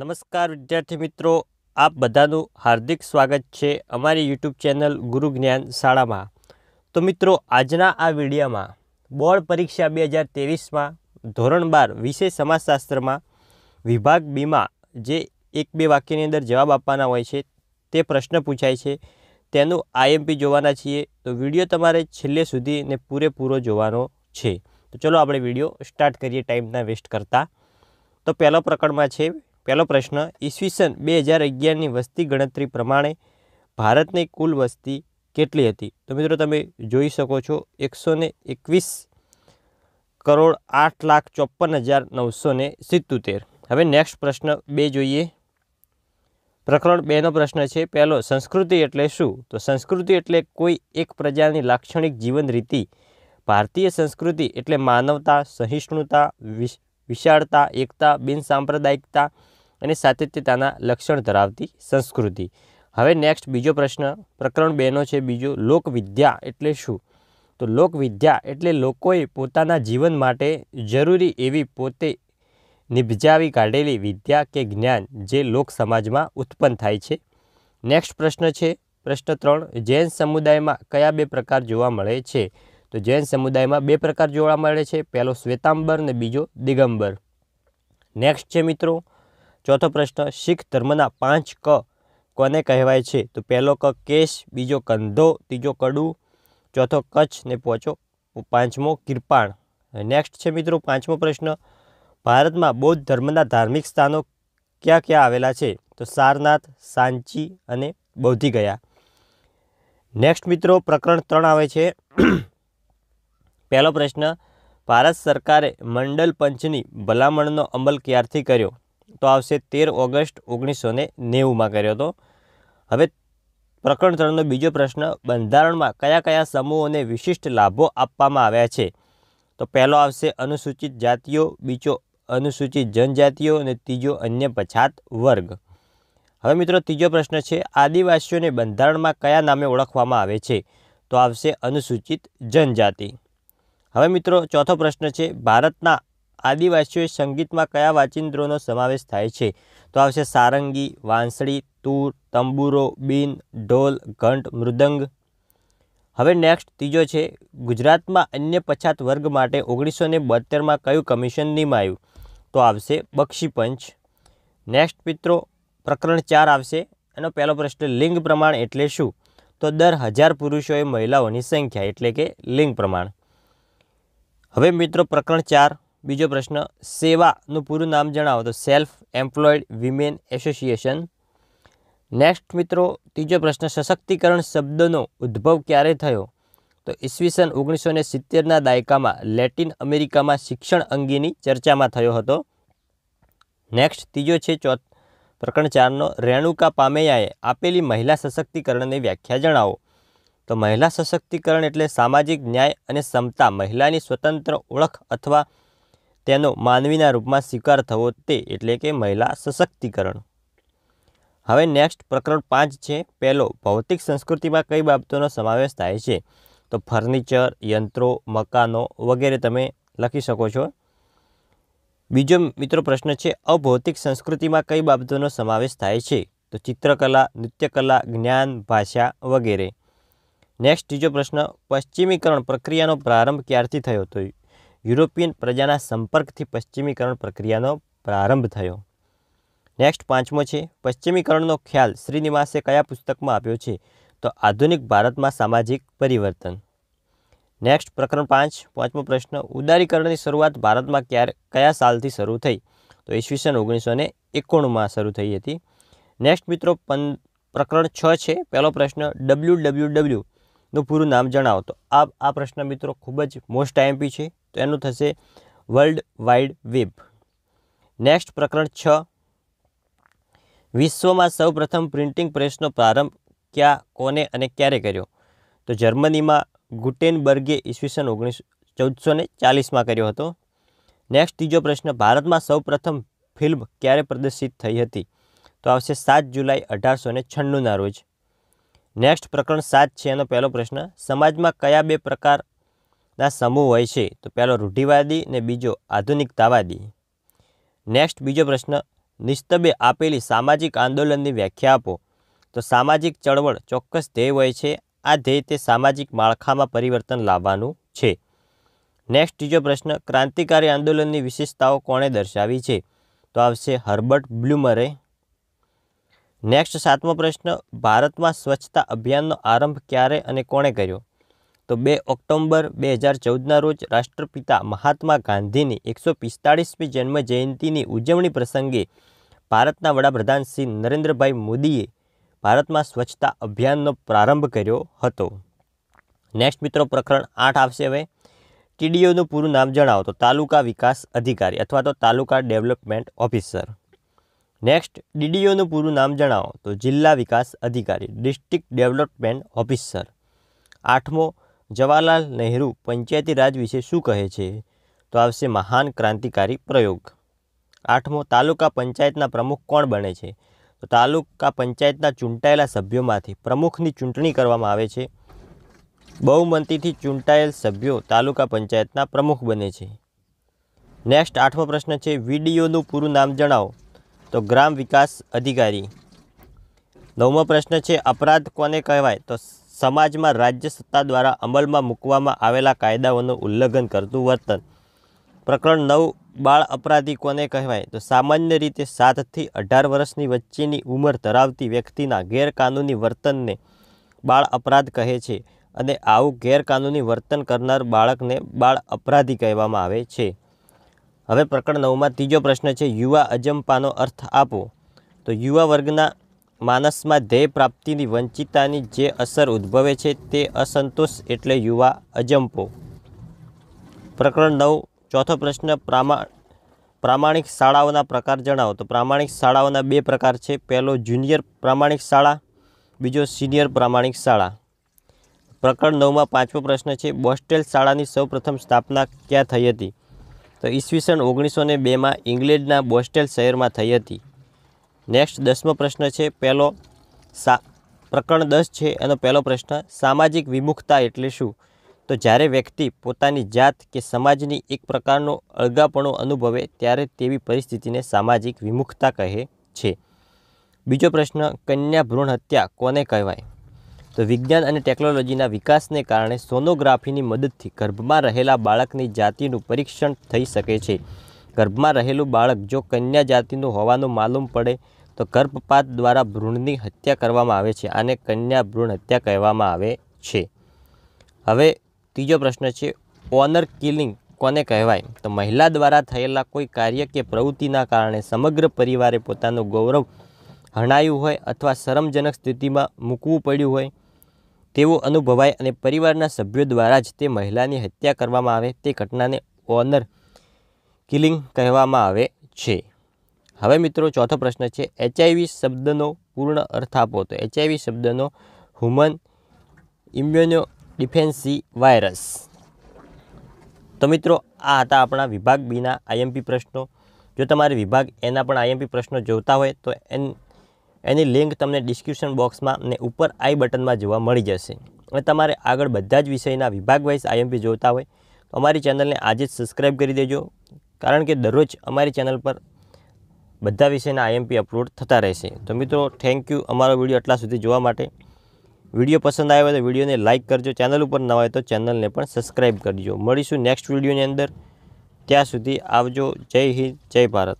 નમસ્કાર વિદ્યાર્થી મિત્રો આપ બધાનું હાર્દિક સ્વાગત છે અમારી યુટ્યુબ ચેનલ ગુરુ જ્ઞાન શાળામાં તો મિત્રો આજના આ વિડીયોમાં બોર્ડ પરીક્ષા બે હજાર તેવીસમાં ધોરણ બાર વિષય સમાજશાસ્ત્રમાં વિભાગ બીમાં જે એક બે વાક્યની અંદર જવાબ આપવાના હોય છે તે પ્રશ્ન પૂછાય છે તેનું આઈએમપી જોવાના છીએ તો વિડીયો તમારે છેલ્લે સુધી ને પૂરેપૂરો જોવાનો છે તો ચલો આપણે વિડીયો સ્ટાર્ટ કરીએ ટાઈમના વેસ્ટ કરતાં તો પહેલો પ્રકરણમાં છે પહેલો પ્રશ્ન ઈસવીસન બે હજાર અગિયારની વસ્તી ગણતરી પ્રમાણે ભારતની કુલ વસ્તી કેટલી હતી તો મિત્રો તમે જોઈ શકો છો એકસો ને એકવીસ કરોડ આઠ લાખ ચોપન હજાર નવસો ને સિત્તોતેર હવે નેક્સ્ટ પ્રશ્ન બે જોઈએ પ્રકરણ બેનો પ્રશ્ન છે પહેલો સંસ્કૃતિ એટલે શું તો સંસ્કૃતિ એટલે કોઈ એક પ્રજાની લાક્ષણિક જીવન રીતિ ભારતીય સંસ્કૃતિ એટલે માનવતા સહિષ્ણુતા વિશાળતા એકતા બિનસાંપ્રદાયિકતા અને સાતત્યતાના લક્ષણ ધરાવતી સંસ્કૃતિ હવે નેક્સ્ટ બીજો પ્રશ્ન પ્રકરણ બેનો છે બીજો લોકવિદ્યા એટલે શું તો લોકવિદ્યા એટલે લોકોએ પોતાના જીવન માટે જરૂરી એવી પોતે નિભજાવી કાઢેલી વિદ્યા કે જ્ઞાન જે લોક સમાજમાં ઉત્પન્ન થાય છે નેક્સ્ટ પ્રશ્ન છે પ્રશ્ન ત્રણ જૈન સમુદાયમાં કયા બે પ્રકાર જોવા મળે છે તો જૈન સમુદાયમાં બે પ્રકાર જોવા મળે છે પહેલો શ્વેતાંબર ને બીજો દિગંબર નેક્સ્ટ છે મિત્રો ચોથો પ્રશ્ન શીખ ધર્મના પાંચ ક કોને કહેવાય છે તો પહેલો ક કેશ બીજો કંધો ત્રીજો કડું ચોથો કચ્છ ને પહોંચો પાંચમો કિરપાણ નેક્સ્ટ છે મિત્રો પાંચમો પ્રશ્ન ભારતમાં બૌદ્ધ ધર્મના ધાર્મિક સ્થાનો ક્યાં ક્યાં આવેલા છે તો સારનાથ સાંચી અને બૌદ્ધિગયા નેક્સ્ટ મિત્રો પ્રકરણ ત્રણ આવે છે પહેલો પ્રશ્ન ભારત સરકારે મંડલ પંચની ભલામણનો અમલ ક્યારથી કર્યો તો આવશે તેર ઓગસ્ટ ઓગણીસો ને નેવુંમાં કર્યો હતો હવે પ્રકરણ ત્રણનો બીજો પ્રશ્ન બંધારણમાં કયા કયા સમૂહોને વિશિષ્ટ લાભો આપવામાં આવ્યા છે તો પહેલો આવશે અનુસૂચિત જાતિઓ બીજો અનુસૂચિત જનજાતિઓ અને ત્રીજો અન્ય પછાત વર્ગ હવે મિત્રો ત્રીજો પ્રશ્ન છે આદિવાસીઓને બંધારણમાં કયા નામે ઓળખવામાં આવે છે તો આવશે અનુસૂચિત જનજાતિ હવે મિત્રો ચોથો પ્રશ્ન છે ભારતના આદિવાસીઓએ સંગીતમાં કયા વાજિંત્રોનો સમાવેશ થાય છે તો આવશે સારંગી વાંસળી તૂર તંબુરો બીન ઢોલ ઘંટ મૃદંગ હવે નેક્સ્ટ ત્રીજો છે ગુજરાતમાં અન્ય પછાત વર્ગ માટે ઓગણીસો ને બોતેરમાં કયું કમિશન નિમાયું તો આવશે બક્ષી પંચ નેક્સ્ટ મિત્રો પ્રકરણ ચાર આવશે એનો પહેલો પ્રશ્ન લિંગ પ્રમાણ એટલે શું તો દર હજાર પુરુષોએ મહિલાઓની સંખ્યા એટલે કે લિંગ પ્રમાણ હવે મિત્રો પ્રકરણ ચાર બીજો પ્રશ્ન સેવાનું પૂરું નામ જણાવો તો self employed women association next મિત્રો ત્રીજો પ્રશ્ન સશક્તિકરણ શબ્દનો ઉદ્ભવ ક્યારે થયો તો ઈસવીસન ઓગણીસો ને સિત્તેરના દાયકામાં લેટિન અમેરિકામાં શિક્ષણ અંગેની ચર્ચામાં થયો હતો નેક્સ્ટ ત્રીજો છે ચોથ પ્રકરણ ચારનો રેણુકા પામેયાએ આપેલી મહિલા સશક્તિકરણની વ્યાખ્યા જણાવો તો મહિલા સશક્તિકરણ એટલે સામાજિક ન્યાય અને ક્ષમતા મહિલાની સ્વતંત્ર ઓળખ અથવા તેનો માનવીના રૂપમાં સ્વીકાર થવો તે એટલે કે મહિલા સશક્તિકરણ હવે નેક્સ્ટ પ્રકરણ પાંચ છે પહેલો ભૌતિક સંસ્કૃતિમાં કઈ બાબતોનો સમાવેશ થાય છે તો ફર્નિચર યંત્રો મકાનો વગેરે તમે લખી શકો છો બીજો મિત્રો પ્રશ્ન છે અભૌતિક સંસ્કૃતિમાં કઈ બાબતોનો સમાવેશ થાય છે તો ચિત્રકલા નૃત્યકલા જ્ઞાન ભાષા વગેરે નેક્સ્ટ ત્રીજો પ્રશ્ન પશ્ચિમીકરણ પ્રક્રિયાનો પ્રારંભ ક્યારથી થયો હતો યુરોપિયન પ્રજાના સંપર્કથી પશ્ચિમીકરણ પ્રક્રિયાનો પ્રારંભ થયો નેક્સ્ટ પાંચમો છે પશ્ચિમીકરણનો ખ્યાલ શ્રીનિવાસે કયા પુસ્તકમાં આપ્યો છે તો આધુનિક ભારતમાં સામાજિક પરિવર્તન નેક્સ્ટ પ્રકરણ પાંચ પાંચમો પ્રશ્ન ઉદારીકરણની શરૂઆત ભારતમાં ક્યારે કયા સાલથી શરૂ થઈ તો ઈસવીસન ઓગણીસો ને એકોણમાં શરૂ થઈ હતી નેક્સ્ટ મિત્રો પં પ્રકરણ છ છે પહેલો પ્રશ્ન ડબલ્યુ ડબલ્યુ ડબલ્યુ નું પૂરું નામ જણાવો તો આ આ પ્રશ્ન મિત્રો ખૂબ જ મોસ્ટ આઈએમપી છે તો એનું થશે વર્લ્ડ વાઇડ વેબ નેક્સ્ટ પ્રકરણ છ વિશ્વમાં સૌપ્રથમ પ્રિન્ટિંગ પ્રેસનો પ્રારંભ ક્યાં કોને અને ક્યારે કર્યો તો જર્મનીમાં ગુટેનબર્ગે ઈસવીસન ઓગણીસ ચૌદસો ને ચાલીસમાં કર્યો હતો નેક્સ્ટ ત્રીજો પ્રશ્ન ભારતમાં સૌપ્રથમ ફિલ્મ ક્યારે પ્રદર્શિત થઈ હતી તો આવશે સાત જુલાઈ અઢારસો ને છન્નુંના રોજ નેક્સ્ટ પ્રકરણ સાત છે એનો પહેલો પ્રશ્ન સમાજમાં કયા બે પ્રકારના સમૂહ હોય છે તો પહેલો રૂઢિવાદી ને બીજો આધુનિકતાવાદી નેક્સ્ટ બીજો પ્રશ્ન નિસ્તબે આપેલી સામાજિક આંદોલનની વ્યાખ્યા આપો તો સામાજિક ચળવળ ચોક્કસ ધ્યેય હોય છે આ ધ્યેય તે સામાજિક માળખામાં પરિવર્તન લાવવાનું છે નેક્સ્ટ ત્રીજો પ્રશ્ન ક્રાંતિકારી આંદોલનની વિશેષતાઓ કોણે દર્શાવી છે તો આવશે હર્બર્ટ બ્લુમરે નેક્સ્ટ સાતમો પ્રશ્ન ભારતમાં સ્વચ્છતા અભિયાનનો આરંભ ક્યારે અને કોણે કર્યો તો બે ઓક્ટોમ્બર બે હજાર ચૌદના રોજ રાષ્ટ્રપિતા મહાત્મા ગાંધીની એકસો પિસ્તાળીસમી જન્મ જયંતિની ઉજવણી પ્રસંગે ભારતના વડાપ્રધાન શ્રી નરેન્દ્રભાઈ મોદીએ ભારતમાં સ્વચ્છતા અભિયાનનો પ્રારંભ કર્યો હતો નેક્સ્ટ મિત્રો પ્રકરણ આઠ આવશે હવે ટીડીઓનું પૂરું નામ જણાવો તો તાલુકા વિકાસ અધિકારી અથવા તો તાલુકા ડેવલપમેન્ટ ઓફિસર નેક્સ્ટ ડીડીઓનું પૂરું નામ જણાવો તો જિલ્લા વિકાસ અધિકારી ડિસ્ટ્રિક્ટ ડેવલપમેન્ટ ઓફિસર આઠમો જવાહરલાલ નહેરુ પંચાયતી રાજ વિશે શું કહે છે તો આવશે મહાન ક્રાંતિકારી પ્રયોગ આઠમો તાલુકા પંચાયતના પ્રમુખ કોણ બને છે તો તાલુકા પંચાયતના ચૂંટાયેલા સભ્યોમાંથી પ્રમુખની ચૂંટણી કરવામાં આવે છે બહુમંતીથી ચૂંટાયેલ સભ્યો તાલુકા પંચાયતના પ્રમુખ બને છે નેક્સ્ટ આઠમો પ્રશ્ન છે વીડીઓનું પૂરું નામ જણાવો તો ગ્રામ વિકાસ અધિકારી નવમો પ્રશ્ન છે અપરાધ કોને કહેવાય તો સમાજમાં રાજ્ય સત્તા દ્વારા અમલમાં મૂકવામાં આવેલા કાયદાઓનું ઉલ્લંઘન કરતું વર્તન પ્રકરણ નવ બાળ અપરાધી કોને કહેવાય તો સામાન્ય રીતે સાતથી અઢાર વર્ષની વચ્ચેની ઉંમર ધરાવતી વ્યક્તિના ગેરકાનૂની વર્તનને બાળ અપરાધ કહે છે અને આવું ગેરકાનૂની વર્તન કરનાર બાળકને બાળ અપરાધી કહેવામાં આવે છે હવે પ્રકરણ નવમાં ત્રીજો પ્રશ્ન છે યુવા અજંપાનો અર્થ આપો તો યુવા વર્ગના માનસમાં ધ્યેય પ્રાપ્તિની વંચિતાની જે અસર ઉદ્ભવે છે તે અસંતોષ એટલે યુવા અજંપો પ્રકરણ નવ ચોથો પ્રશ્ન પ્રામા પ્રામાણિક શાળાઓના પ્રકાર જણાવો તો પ્રામાણિક શાળાઓના બે પ્રકાર છે પહેલો જુનિયર પ્રામાણિક શાળા બીજો સિનિયર પ્રામાણિક શાળા પ્રકરણ નવમાં પાંચમો પ્રશ્ન છે બોસ્ટેલ શાળાની સૌપ્રથમ સ્થાપના ક્યાં થઈ હતી તો ઈસવીસન ઓગણીસો ને બેમાં ઇંગ્લેન્ડના બોસ્ટેલ શહેરમાં થઈ હતી નેક્સ્ટ દસમો પ્રશ્ન છે પહેલો સા પ્રકરણ દસ છે એનો પહેલો પ્રશ્ન સામાજિક વિમુખતા એટલે શું તો જ્યારે વ્યક્તિ પોતાની જાત કે સમાજની એક પ્રકારનો અળગાપણો અનુભવે ત્યારે તેવી પરિસ્થિતિને સામાજિક વિમુખતા કહે છે બીજો પ્રશ્ન કન્યા ભ્રૂણ હત્યા કોને કહેવાય તો વિજ્ઞાન અને ટેકનોલોજીના વિકાસને કારણે સોનોગ્રાફીની મદદથી ગર્ભમાં રહેલા બાળકની જાતિનું પરીક્ષણ થઈ શકે છે ગર્ભમાં રહેલું બાળક જો કન્યા જાતિનું હોવાનું માલુમ પડે તો ગર્ભપાત દ્વારા ભ્રૂણની હત્યા કરવામાં આવે છે આને કન્યા ભ્રૂણ હત્યા કહેવામાં આવે છે હવે ત્રીજો પ્રશ્ન છે ઓનર કિલિંગ કોને કહેવાય તો મહિલા દ્વારા થયેલા કોઈ કાર્ય કે પ્રવૃત્તિના કારણે સમગ્ર પરિવારે પોતાનું ગૌરવ હણાયું હોય અથવા શરમજનક સ્થિતિમાં મૂકવું પડ્યું હોય તેવું અનુભવાય અને પરિવારના સભ્યો દ્વારા જ તે મહિલાની હત્યા કરવામાં આવે તે ઘટનાને ઓનર કિલિંગ કહેવામાં આવે છે હવે મિત્રો ચોથો પ્રશ્ન છે એચઆઈવી શબ્દનો પૂર્ણ અર્થ આપો તો એચઆઈવી શબ્દનો હ્યુમન ઇમ્યુનો ડિફેન્સી વાયરસ તો મિત્રો આ હતા આપણા વિભાગ બીના આઈએમપી પ્રશ્નો જો તમારે વિભાગ એના પણ આઈએમપી પ્રશ્નો જોતા હોય તો એન એની લિંક તમને ડિસ્ક્રિપ્શન બોક્સમાં અને ઉપર આઈ બટનમાં જોવા મળી જશે અને તમારે આગળ બધા જ વિષયના વિભાગ વાઇઝ આઈએમપી જોતા હોય તો અમારી ચેનલને આજે જ સબસ્ક્રાઈબ કરી દેજો કારણ કે દરરોજ અમારી ચેનલ પર બધા વિષયના આઈએમપી અપલોડ થતા રહેશે તો મિત્રો થેન્ક યુ અમારો વિડીયો આટલા સુધી જોવા માટે વિડીયો પસંદ આવ્યો તો વિડીયોને લાઇક કરજો ચેનલ ઉપર ન હોય તો ચેનલને પણ સબસ્ક્રાઈબ કરજો મળીશું નેક્સ્ટ વિડીયોની અંદર ત્યાં સુધી આવજો જય હિન્દ જય ભારત